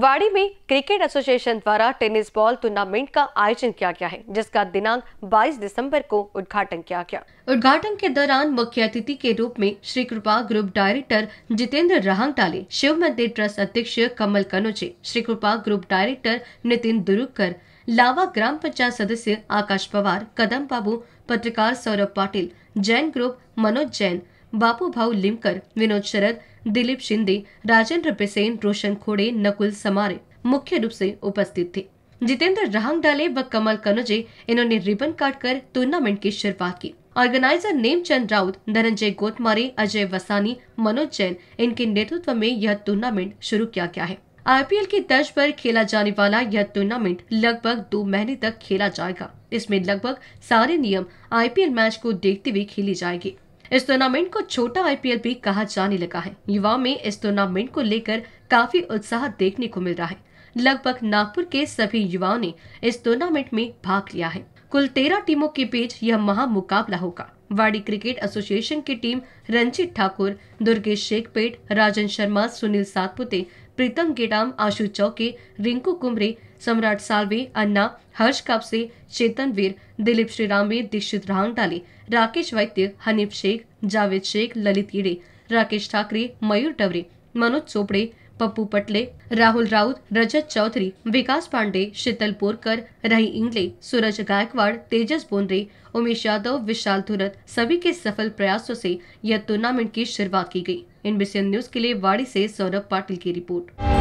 वाड़ी में cricket association द्वारा टेनिस बॉल टूर्नामेंट का आयोजन किया गया है जिसका दिनांक 22 दिसंबर को उद्घाटन किया गया उद्घाटन के दौरान मुख्य अतिथि के रूप में Shri Kripa group director Jitendra Rahangdale Shiv Mandir trust अध्यक्ष कमल कनोजे श्री कृपा ग्रुप डायरेक्टर नितिन दुरुकर लावा ग्राम पंचायत सदस्य आकाश पवार कदम बाबू पत्रकार सौरभ पाटिल जैन ग्रुप मनोज जैन बापूभाऊ लिमकर विनोद शरद दिलीप शिंदे राजेंद्र बिसेन रोशन खोड़े नकुल समारे मुख्य रूप से उपस्थित थे जितेंद्र रहांगडाले व कमल कनोजे इन्होंने रिबन काट कर टूर्नामेंट की शुरुआत की ऑर्गेनाइजर नेमचंद राउत धनंजय गोतमारे अजय वसानी मनोज जैन इनके नेतृत्व में यह टूर्नामेंट शुरू किया गया है आईपीएल की तर्ज पर खेला जाने वाला यह टूर्नामेंट लगभग दो महीने तक खेला जाएगा इसमें लगभग सारे नियम आईपीएल मैच को देखते हुए खेली जाएगी इस टूर्नामेंट को छोटा आईपीएल भी कहा जाने लगा है युवाओं में इस टूर्नामेंट को लेकर काफी उत्साह देखने को मिल रहा है लगभग नागपुर के सभी युवाओं ने इस टूर्नामेंट में भाग लिया है कुल तेरह टीमों के बीच यह महा मुकाबला होगा वाड़ी क्रिकेट एसोसिएशन की टीम रंजित ठाकुर दुर्गेश शेखपेट राजन शर्मा सुनील सातपुते प्रीतम गेडाम आशु चौके रिंकू कुमरे सम्राट सालवे अन्ना हर्ष कापसे चेतन वीर दिलीप श्रीरामे दीक्षित रांगडाले राकेश वैद्य हनीफ शेख जावेद शेख ललित येड़े राकेश ठाकरे मयूर टवरे मनोज चोपड़े पप्पू पटले राहुल राउत रजत चौधरी विकास पांडे शीतल पोरकर रही इंगले सूरज गायकवाड़ तेजस बोनरे उमेश यादव विशाल धुरत सभी के सफल प्रयासों से यह टूर्नामेंट की शुरुआत की गई इनबीसीएन न्यूज के लिए वाड़ी से सौरभ पाटिल की रिपोर्ट